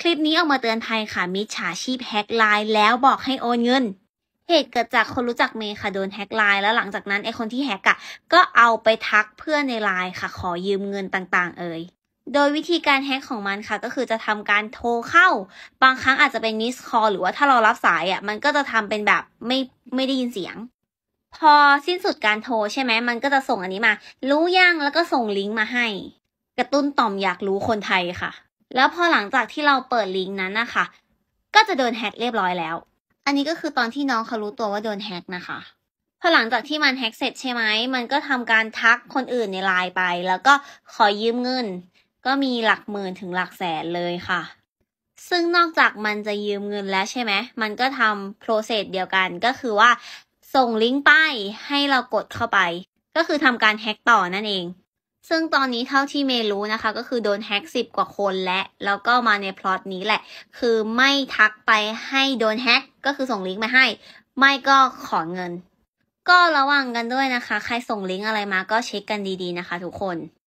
คลิปนี้ออกมาเตือนภัยค่ะมิจฉาชีพแฮกไลน์แล้วบอกให้โอนเงิน เหตุเกิดจากคนรู้จักเมย์ค่ะโดนแฮกไลน์ แล้วหลังจากนั้นไอคนที่แฮกอะก็เอาไปทักเพื่อนในไลน์ค่ะ ขอยืมเงินต่างๆ เอ่ยโดยวิธีการแฮกของมันค่ะ ก็คือจะทำการโทรเข้า บางครั้งอาจจะเป็นมิสคอลหรือว่าถ้าเรารับสายอะ่ะมันก็จะทำเป็นแบบไม่ไม่ได้ยินเสียง พอสิ้นสุดการโทรใช่ไหมมันก็จะส่งอันนี้มา รู้ยังแล้วก็ส่งลิงก์มาให้ กระตุ้นต่อมอยากรู้คนไทยค่ะแล้วพอหลังจากที่เราเปิดลิงก์นั้นนะคะก็จะโดนแฮกเรียบร้อยแล้ว อันนี้ก็คือตอนที่น้องเขารู้ตัวว่าโดนแฮกนะคะ พอหลังจากที่มันแฮกเสร็จใช่ไหม มันก็ทำการทักคนอื่นในไลน์ไป แล้วก็ขอยืมเงิน ก็มีหลักหมื่นถึงหลักแสนเลยค่ะ ซึ่งนอกจากมันจะยืมเงินแล้วใช่ไหม มันก็ทำโปรเซสเดียวกัน ก็คือว่าส่งลิงก์ไปให้เรากดเข้าไป ก็คือทำการแฮกต่อนั่นเองซึ่งตอนนี้เท่าที่เมย์รู้นะคะก็คือโดนแฮ็กสิบกว่าคนและ แล้วก็มาในพล็อตนี้แหละ คือไม่ทักไปให้โดนแฮ็กก็คือส่งลิงก์มาให้ ไม่ก็ขอเงิน ก็ระวังกันด้วยนะคะ ใครส่งลิงก์อะไรมาก็เช็คกันดีๆนะคะทุกคน